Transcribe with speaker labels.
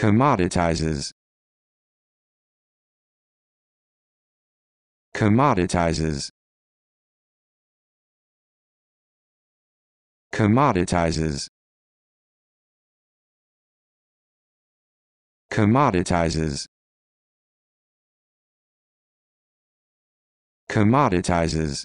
Speaker 1: commoditizes commoditizes commoditizes commoditizes commoditizes